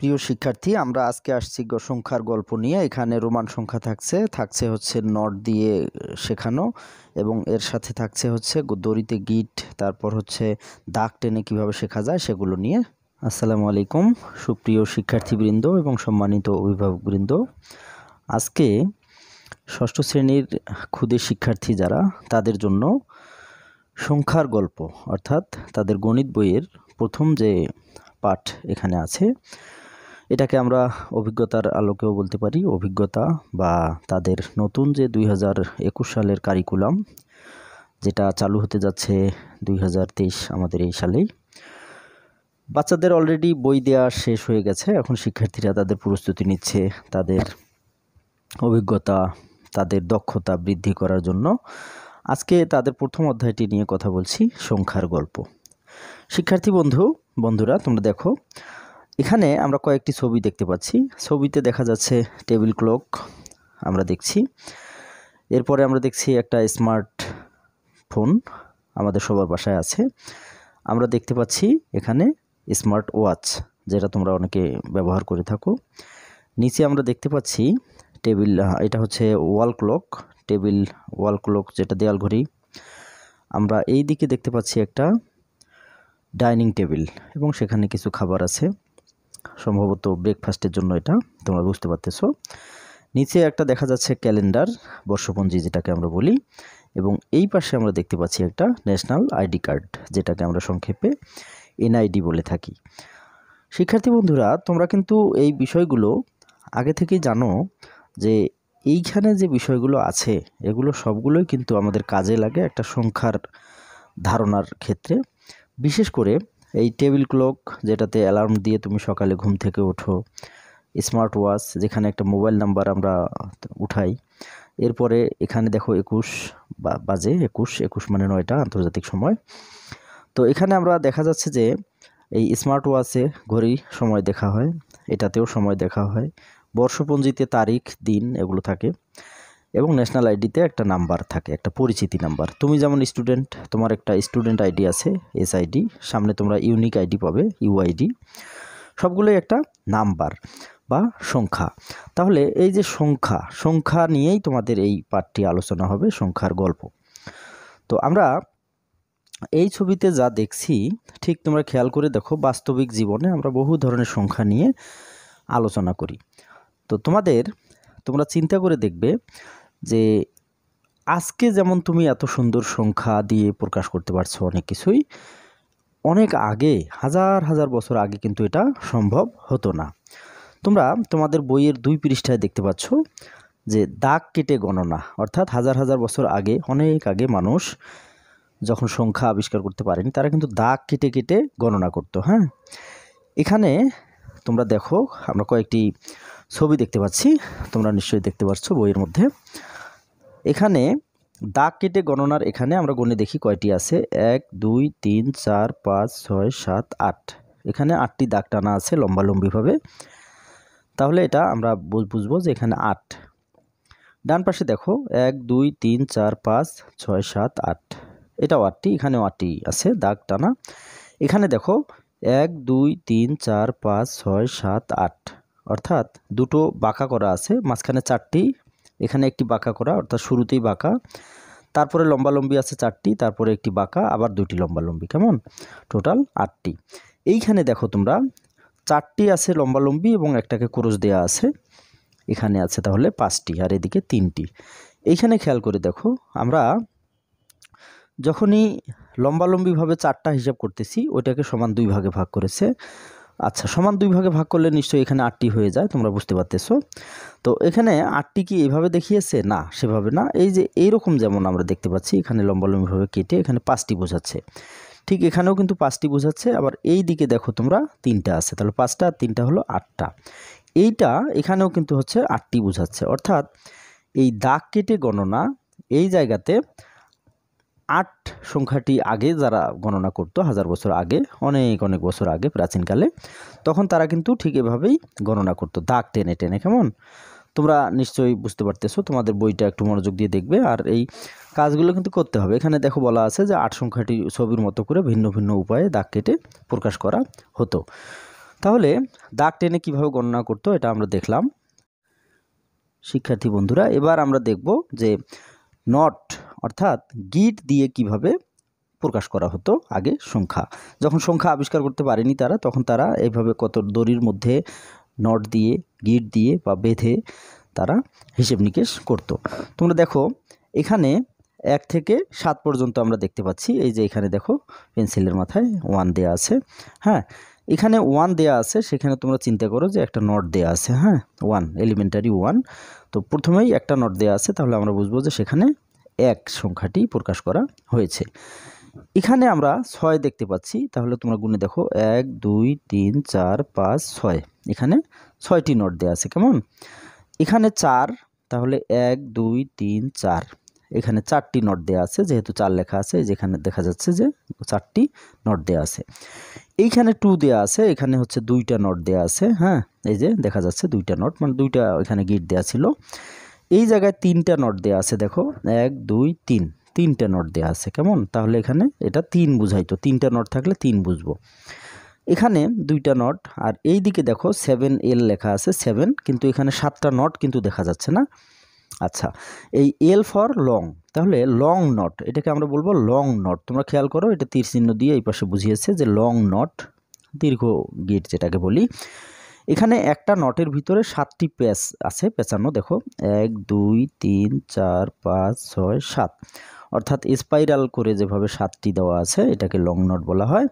প্রিয় শিক্ষার্থী আমরা আজকে আসছি সংখ্যার গল্প নিয়ে এখানে রোমান সংখ্যা থাকছে থাকছে হচ্ছে নট দিয়ে শেখানো এবং এর সাথে থাকছে হচ্ছে দড়িতে গিট তারপর হচ্ছে দাগ টেনে কীভাবে শেখা যায় সেগুলো নিয়ে আসসালামু আলাইকুম সুপ্রিয় শিক্ষার্থীবৃন্দ এবং সম্মানিত অভিভাবকবৃন্দ আজকে ষষ্ঠ শ্রেণীর ক্ষুদে শিক্ষার্থী যারা তাদের জন্য সংখ্যার গল্প অর্থাৎ তাদের গণিত বইয়ের প্রথম যে পাঠ এখানে আছে এটাকে আমরা অভিজ্ঞতার আলোকেও বলতে পারি অভিজ্ঞতা বা তাদের নতুন যে দুই সালের কারিকুলাম যেটা চালু হতে যাচ্ছে দুই আমাদের এই সালেই বাচ্চাদের অলরেডি বই দেওয়া শেষ হয়ে গেছে এখন শিক্ষার্থীরা তাদের প্রস্তুতি নিচ্ছে তাদের অভিজ্ঞতা তাদের দক্ষতা বৃদ্ধি করার জন্য আজকে তাদের প্রথম অধ্যায়টি নিয়ে কথা বলছি সংখ্যার গল্প শিক্ষার্থী বন্ধু বন্ধুরা তোমরা দেখো এখানে আমরা কয়েকটি ছবি দেখতে পাচ্ছি ছবিতে দেখা যাচ্ছে টেবিল ক্লক আমরা দেখছি এরপরে আমরা দেখছি একটা স্মার্ট ফোন আমাদের সবার বাসায় আছে আমরা দেখতে পাচ্ছি এখানে স্মার্ট ওয়াচ যেটা তোমরা অনেকে ব্যবহার করে থাকো নিচে আমরা দেখতে পাচ্ছি টেবিল এটা হচ্ছে wall clock table wall clock যেটা দেয়াল ঘড়ি আমরা এই দিকে দেখতে পাচ্ছি একটা ডাইনিং টেবিল এবং সেখানে কিছু খাবার আছে সম্ভবত ব্রেকফাস্টের জন্য এটা তোমরা বুঝতে পারতেছো নিচে একটা দেখা যাচ্ছে ক্যালেন্ডার বর্ষপঞ্জি যেটাকে আমরা বলি এবং এই পাশে আমরা দেখতে পাচ্ছি একটা ন্যাশনাল আইডি কার্ড যেটাকে আমরা সংক্ষেপে এনআইডি বলে থাকি শিক্ষার্থী বন্ধুরা তোমরা কিন্তু এই বিষয়গুলো আগে থেকেই জানো যে এইখানে যে বিষয়গুলো আছে এগুলো সবগুলোই কিন্তু আমাদের কাজে লাগে একটা সংখ্যার ধারণার ক্ষেত্রে বিশেষ করে এই টেবিল ক্লক যেটাতে অ্যালার্ম দিয়ে তুমি সকালে ঘুম থেকে ওঠো স্মার্ট ওয়াচ যেখানে একটা মোবাইল নাম্বার আমরা উঠাই এরপরে এখানে দেখো একুশ বাজে একুশ একুশ মানে নয়টা আন্তর্জাতিক সময় তো এখানে আমরা দেখা যাচ্ছে যে এই স্মার্ট ওয়াচে ঘড়ি সময় দেখা হয় এটাতেও সময় দেখা হয় বর্ষপঞ্জিতে তারিখ দিন এগুলো থাকে এবং ন্যাশনাল আইডিতে একটা নাম্বার থাকে একটা পরিচিতি নাম্বার তুমি যেমন স্টুডেন্ট তোমার একটা স্টুডেন্ট আইডি আছে এস আইডি সামনে তোমরা ইউনিক আইডি পাবে ইউআইডি সবগুলোই একটা নাম্বার বা সংখ্যা তাহলে এই যে সংখ্যা সংখ্যা নিয়েই তোমাদের এই পাঠটি আলোচনা হবে সংখ্যার গল্প তো আমরা এই ছবিতে যা দেখছি ঠিক তোমরা খেয়াল করে দেখো বাস্তবিক জীবনে আমরা বহু ধরনের সংখ্যা নিয়ে আলোচনা করি তো তোমাদের তোমরা চিন্তা করে দেখবে যে আজকে যেমন তুমি এত সুন্দর সংখ্যা দিয়ে প্রকাশ করতে পারছো অনেক কিছুই অনেক আগে হাজার হাজার বছর আগে কিন্তু এটা সম্ভব হতো না তোমরা তোমাদের বইয়ের দুই পৃষ্ঠায় দেখতে পাচ্ছ যে দাগ কেটে গণনা অর্থাৎ হাজার হাজার বছর আগে অনেক আগে মানুষ যখন সংখ্যা আবিষ্কার করতে পারেনি তারা কিন্তু দাগ কেটে কেটে গণনা করত হ্যাঁ এখানে তোমরা দেখো আমরা কয়েকটি ছবি দেখতে পাচ্ছি তোমরা নিশ্চয়ই দেখতে পাচ্ছ বইয়ের মধ্যে এখানে দাগ কেটে গণনার এখানে আমরা গণে দেখি কয়টি আছে এক দুই তিন চার পাঁচ ছয় সাত আট এখানে আটটি দাগ টানা আছে লম্বালম্বিভাবে তাহলে এটা আমরা বুঝবো যে এখানে আট ডান পাশে দেখো এক দুই তিন চার পাঁচ ছয় সাত আট এটাও আটটি এখানেও আটটি আছে দাগ টানা এখানে দেখো এক দুই তিন চার পাঁচ ছয় সাত আট অর্থাৎ দুটো বাঁকা করা আছে মাঝখানে চারটি এখানে একটি বাঁকা করা অর্থাৎ শুরুতেই বাঁকা তারপরে লম্বালম্বি আছে চারটি তারপরে একটি বাঁকা আবার দুটি লম্বালম্বি কেমন টোটাল আটটি এইখানে দেখো তোমরা চারটি আছে লম্বালম্বি এবং একটাকে ক্রোশ দেয়া আছে এখানে আছে তাহলে পাঁচটি আর এদিকে তিনটি এইখানে খেয়াল করে দেখো আমরা যখনই লম্বালম্বিভাবে চারটা হিসাব করতেছি ওইটাকে সমান দুই ভাগে ভাগ করেছে আচ্ছা সমান দুই ভাগে ভাগ করলে নিশ্চয়ই এখানে আটটি হয়ে যায় তোমরা বুঝতে পারতেছো তো এখানে আটটি কি এভাবে দেখিয়েছে না সেভাবে না এই যে এইরকম যেমন আমরা দেখতে পাচ্ছি এখানে লম্বালম্বিভাবে কেটে এখানে পাঁচটি বোঝাচ্ছে ঠিক এখানেও কিন্তু পাঁচটি বোঝাচ্ছে আবার এই দিকে দেখো তোমরা তিনটা আছে তাহলে পাঁচটা তিনটা হলো আটটা এইটা এখানেও কিন্তু হচ্ছে আটটি বোঝাচ্ছে অর্থাৎ এই দাগ কেটে গণনা এই জায়গাতে আট সংখ্যাটি আগে যারা গণনা করত হাজার বছর আগে অনেক অনেক বছর আগে প্রাচীনকালে তখন তারা কিন্তু ঠিক এভাবেই গণনা করত দাগ টেনে টেনে কেমন তোমরা নিশ্চয়ই বুঝতে পারতেছো তোমাদের বইটা একটু মনোযোগ দিয়ে দেখবে আর এই কাজগুলো কিন্তু করতে হবে এখানে দেখো বলা আছে যে আট সংখ্যাটি ছবির মতো করে ভিন্ন ভিন্ন উপায়ে দাগ কেটে প্রকাশ করা হতো তাহলে দাগ টেনে কীভাবে গণনা করতো এটা আমরা দেখলাম শিক্ষার্থী বন্ধুরা এবার আমরা দেখব যে নট অর্থাৎ গিট দিয়ে কিভাবে প্রকাশ করা হতো আগে সংখ্যা যখন সংখ্যা আবিষ্কার করতে পারেনি তারা তখন তারা এইভাবে কত দড়ির মধ্যে নট দিয়ে গিট দিয়ে বা বেঁধে তারা হিসেব নিকেশ করত তোমরা দেখো এখানে এক থেকে সাত পর্যন্ত আমরা দেখতে পাচ্ছি এই যে এখানে দেখো পেন্সিলের মাথায় ওয়ান দেয়া আছে হ্যাঁ এখানে ওয়ান দেয়া আছে সেখানে তোমরা চিন্তা করো যে একটা নট দেয়া আছে হ্যাঁ ওয়ান এলিমেন্টারি ওয়ান তো প্রথমেই একটা নট দেয়া আছে তাহলে আমরা বুঝবো যে সেখানে এক সংখ্যাটি প্রকাশ করা হয়েছে এখানে আমরা ছয় দেখতে পাচ্ছি তাহলে তোমরা গুনে দেখো এক দুই তিন চার পাঁচ ছয় এখানে ছয়টি নোট দেওয়া আছে কেমন এখানে চার তাহলে এক দুই তিন চার এখানে চারটি নোট দেওয়া আছে যেহেতু চার লেখা আছে যেখানে দেখা যাচ্ছে যে চারটি নোট দেওয়া আছে এইখানে টু দেওয়া আছে এখানে হচ্ছে দুইটা নোট দেওয়া আছে হ্যাঁ এই যে দেখা যাচ্ছে দুইটা নোট মানে দুইটা এখানে গিট দেওয়া ছিল এই জায়গায় তিনটা নট দেওয়া আছে দেখো এক দুই তিন তিনটা নট দেওয়া আছে কেমন তাহলে এখানে এটা তিন বুঝাইতো তিনটা নট থাকলে তিন বুঝব এখানে দুইটা নট আর এই দিকে দেখো সেভেন এল লেখা আছে সেভেন কিন্তু এখানে সাতটা নট কিন্তু দেখা যাচ্ছে না আচ্ছা এই এল ফর লং তাহলে লং নট এটাকে আমরা বলবো লং নট তোমরা খেয়াল করো এটা তীর চিহ্ন দিয়ে এই পাশে বুঝিয়েছে যে লং নট দীর্ঘ গিট যেটাকে বলি এখানে একটা নটের ভিতরে সাতটি প্যাচ আছে পেঁচানো দেখো এক দুই তিন চার পাঁচ ছয় সাত অর্থাৎ স্পাইরাল করে যেভাবে সাতটি দেওয়া আছে এটাকে লং নট বলা হয়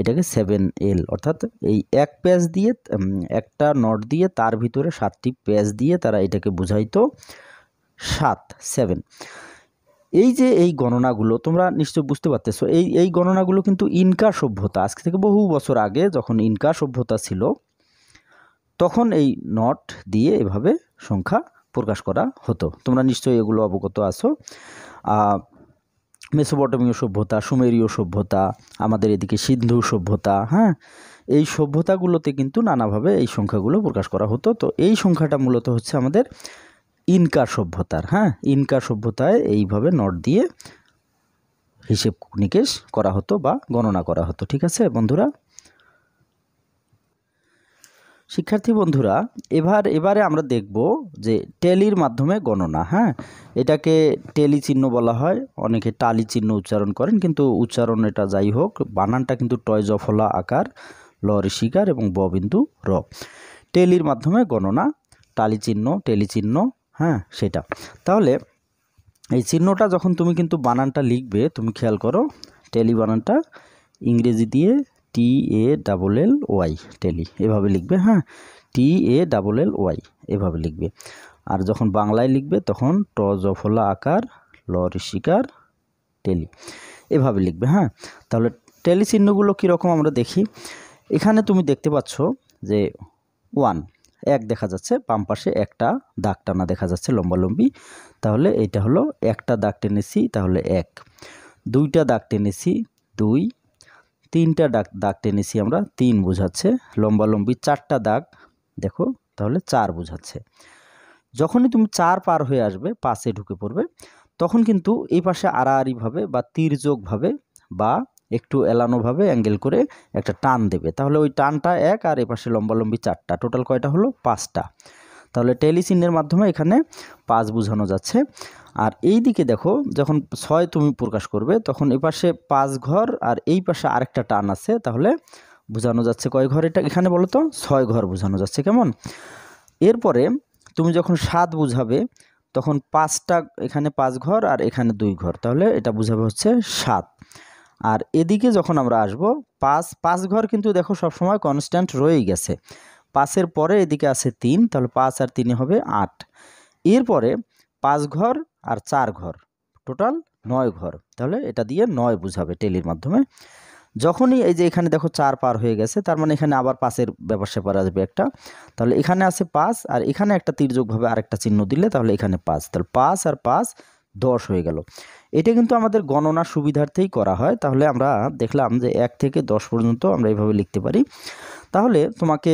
এটাকে সেভেন এল অর্থাৎ এই এক প্যাচ দিয়ে একটা নট দিয়ে তার ভিতরে সাতটি প্যাচ দিয়ে তারা এটাকে বুঝাইতো সাত সেভেন এই যে এই গণনাগুলো তোমরা নিশ্চয় বুঝতে পারতেছো এই এই গণনাগুলো কিন্তু ইনকা সভ্যতা আজকে থেকে বহু বছর আগে যখন ইনকা সভ্যতা ছিল তখন এই নট দিয়ে এভাবে সংখ্যা প্রকাশ করা হতো তোমরা নিশ্চয়ই এগুলো অবগত আছো মেসোপটমীয় সভ্যতা সুমেরীয় সভ্যতা আমাদের এদিকে সিন্ধু সভ্যতা হ্যাঁ এই সভ্যতাগুলোতে কিন্তু নানাভাবে এই সংখ্যাগুলো প্রকাশ করা হতো তো এই সংখ্যাটা মূলত হচ্ছে আমাদের ইনকা সভ্যতার হ্যাঁ ইনকা সভ্যতায় এইভাবে নট দিয়ে হিসেব নিকেশ করা হতো বা গণনা করা হতো ঠিক আছে বন্ধুরা শিক্ষার্থী বন্ধুরা এবার এবারে আমরা দেখব যে টেলির মাধ্যমে গণনা হ্যাঁ এটাকে টেলি চিহ্ন বলা হয় অনেকে টালি চিহ্ন উচ্চারণ করেন কিন্তু উচ্চারণ এটা যাই হোক বানানটা কিন্তু টয় জফলা আকার লরি শিকার এবং ব বিন্দু র টেলির মাধ্যমে গণনা টালি চিহ্ন টেলি চিহ্ন হ্যাঁ সেটা তাহলে এই চিহ্নটা যখন তুমি কিন্তু বানানটা লিখবে তুমি খেয়াল করো টেলি বানানটা ইংরেজি দিয়ে T A double L Y tally এভাবে লিখবে হ্যাঁ টি এ ডাবল এল ওয়াই এভাবে লিখবে আর যখন বাংলায় লিখবে তখন ট জফলা আকার ল ঋষিকার টেলি এভাবে লিখবে হ্যাঁ তাহলে টেলি চিহ্নগুলো কীরকম আমরা দেখি এখানে তুমি দেখতে পাচ্ছ যে ওয়ান এক দেখা যাচ্ছে বাম পাশে একটা দাগ টানা দেখা যাচ্ছে লম্বালম্বি তাহলে এটা হলো একটা দাগ টেনেছি তাহলে এক দুইটা দাগ টেনেছি দুই তিনটা দাগ দাগ টেনেছি আমরা তিন বোঝাচ্ছে লম্বালম্বি চারটা দাগ দেখো তাহলে চার বোঝাচ্ছে যখনই তুমি চার পার হয়ে আসবে পাশে ঢুকে পড়বে তখন কিন্তু এই পাশে আড়াআড়িভাবে বা তীরযোগভাবে বা একটু এলানোভাবে অ্যাঙ্গেল করে একটা টান দেবে তাহলে ওই টানটা এক আর এ পাশে লম্বালম্বি চারটা টোটাল কয়টা হলো পাঁচটা তাহলে টেলিচিহ্নের মাধ্যমে এখানে পাঁচ বোঝানো যাচ্ছে আর এই দিকে দেখো যখন ছয় তুমি প্রকাশ করবে তখন এ পাশে পাঁচ ঘর আর এই পাশে আরেকটা টান আছে তাহলে বোঝানো যাচ্ছে কয় ঘর এটা এখানে বলো তো ছয় ঘর বোঝানো যাচ্ছে কেমন এরপরে তুমি যখন সাত বুঝাবে তখন পাঁচটা এখানে পাঁচ ঘর আর এখানে দুই ঘর তাহলে এটা বোঝাবে হচ্ছে সাত আর এদিকে যখন আমরা আসব পাঁচ পাঁচ ঘর কিন্তু দেখো সবসময় কনস্ট্যান্ট রয়েই গেছে পাশের পরে এদিকে আছে তিন তাহলে পাঁচ আর তিনে হবে আট এরপরে পাঁচ ঘর আর চার ঘর টোটাল নয় ঘর তাহলে এটা দিয়ে নয় বুঝাবে টেলির মাধ্যমে যখনই এই যে এখানে দেখো চার পার হয়ে গেছে তার মানে এখানে আবার পাশের ব্যাপার স্যাপার আসবে একটা তাহলে এখানে আছে পাঁচ আর এখানে একটা তির্যকভাবে আরেকটা চিহ্ন দিলে তাহলে এখানে পাঁচ তাহলে পাঁচ আর পাঁচ দশ হয়ে গেল এটা কিন্তু আমাদের গণনা সুবিধার্থেই করা হয় তাহলে আমরা দেখলাম যে এক থেকে দশ পর্যন্ত আমরা এইভাবে লিখতে পারি তাহলে তোমাকে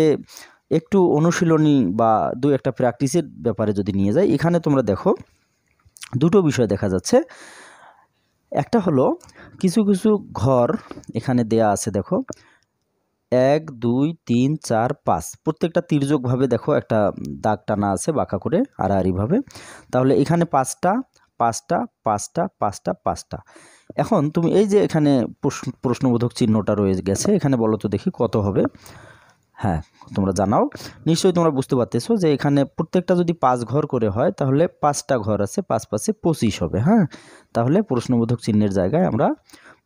একটু অনুশীলনী বা দু একটা প্র্যাকটিসের ব্যাপারে যদি নিয়ে যাই এখানে তোমরা দেখো দুটো বিষয় দেখা যাচ্ছে একটা হলো কিছু কিছু ঘর এখানে দেয়া আছে দেখো এক দুই তিন চার পাঁচ প্রত্যেকটা তির্যকভাবে দেখো একটা দাগ টানা আছে বাঁকা করে আড়াআড়িভাবে তাহলে এখানে পাঁচটা পাঁচটা পাঁচটা পাঁচটা পাঁচটা এখন তুমি এই যে এখানে প্রশ্নবোধক চিহ্নটা রয়ে গেছে এখানে বলো তো দেখি কত হবে হ্যাঁ তোমরা জানাও নিশ্চয়ই তোমরা বুঝতে পারতেছো যে এখানে প্রত্যেকটা যদি পাঁচ ঘর করে হয় তাহলে পাঁচটা ঘর আছে পাঁচ পাশে পঁচিশ হবে হ্যাঁ তাহলে প্রশ্নবোধক চিহ্নের জায়গায় আমরা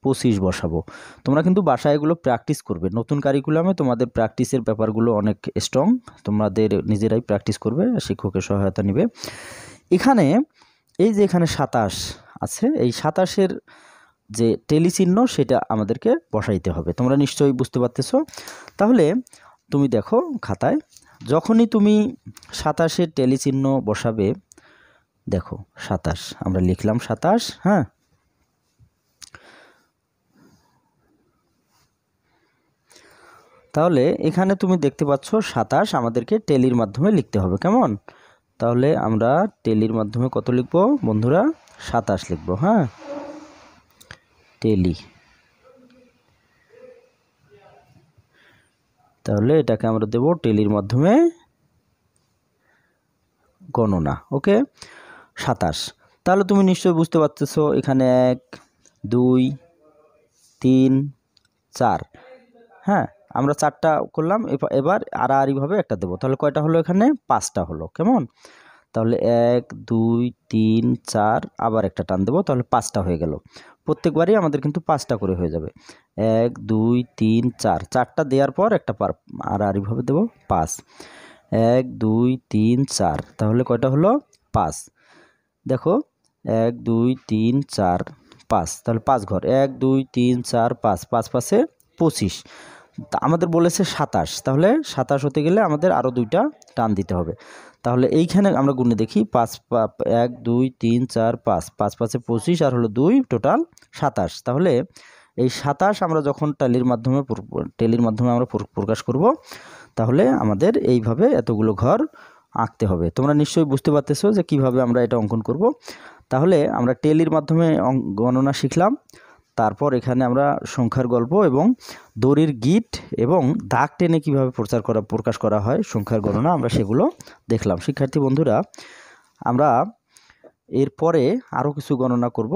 পঁচিশ বসাবো তোমরা কিন্তু বাসায় এগুলো প্র্যাকটিস করবে নতুন কারিকুলামে তোমাদের প্র্যাকটিসের ব্যাপারগুলো অনেক স্ট্রং তোমাদের নিজেরাই প্র্যাকটিস করবে শিক্ষকের সহায়তা নেবে এখানে এই যে এখানে সাতাশ আছে এই সাতাশের যে টেলিচিহ্ন সেটা আমাদেরকে বসাইতে হবে তোমরা নিশ্চয়ই বুঝতে পারতেছ তাহলে তুমি দেখো খাতায় যখনই তুমি সাতাশের টেলিচিহ্ন বসাবে দেখো সাতাশ আমরা লিখলাম সাতাশ হ্যাঁ তাহলে এখানে তুমি দেখতে পাচ্ছ সাতাশ আমাদেরকে টেলির মাধ্যমে লিখতে হবে কেমন তাহলে আমরা টেলির মাধ্যমে কত লিখব বন্ধুরা সাতাশ লিখব হ্যাঁ টেলি তাহলে এটাকে আমরা দেব টেলির মাধ্যমে গণনা ওকে সাতাশ তাহলে তুমি নিশ্চয়ই বুঝতে পারতেছো এখানে এক দুই তিন চার হ্যাঁ আমরা চারটা করলাম এবার আড়াআড়িভাবে একটা দেবো তাহলে কয়টা হলো এখানে পাঁচটা হলো কেমন তাহলে এক দুই তিন চার আবার একটা টান দেবো তাহলে পাঁচটা হয়ে গেল প্রত্যেকবারই আমাদের কিন্তু পাঁচটা করে হয়ে যাবে এক দুই তিন চার চারটা দেওয়ার পর একটা পার আর আরইভাবে দেবো পাঁচ এক দুই তিন চার তাহলে কয়টা হলো পাঁচ দেখো এক দুই তিন চার পাঁচ তাহলে পাঁচ ঘর এক দুই তিন চার পাঁচ পাঁচ পাশে পঁচিশ তা আমাদের বলেছে সাতাশ তাহলে সাতাশ হতে গেলে আমাদের আরও দুইটা টান দিতে হবে তাহলে এইখানে আমরা গুনে দেখি পাঁচ এক দুই তিন চার পাঁচ পাঁচ পাঁচে পঁচিশ আর হলো দুই টোটাল সাতাশ তাহলে এই সাতাশ আমরা যখন টেলির মাধ্যমে টেলির মাধ্যমে আমরা প্রকাশ করব তাহলে আমাদের এইভাবে এতগুলো ঘর আঁকতে হবে তোমরা নিশ্চয়ই বুঝতে পারতেছো যে কিভাবে আমরা এটা অঙ্কন করব তাহলে আমরা টেলির মাধ্যমে গণনা শিখলাম তারপর এখানে আমরা সংখ্যার গল্প এবং দড়ির গিট এবং দাগ টেনে কীভাবে প্রচার করা প্রকাশ করা হয় সংখ্যার গণনা আমরা সেগুলো দেখলাম শিক্ষার্থী বন্ধুরা আমরা এরপরে আরও কিছু গণনা করব